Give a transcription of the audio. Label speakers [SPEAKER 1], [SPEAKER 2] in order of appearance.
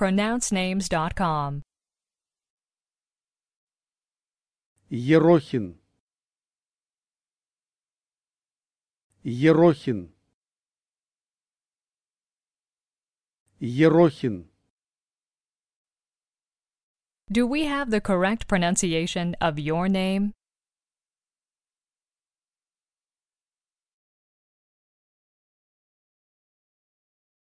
[SPEAKER 1] pronouncenames.com.
[SPEAKER 2] Ерохин Ерохин Ерохин
[SPEAKER 1] Do we have the correct pronunciation of your name?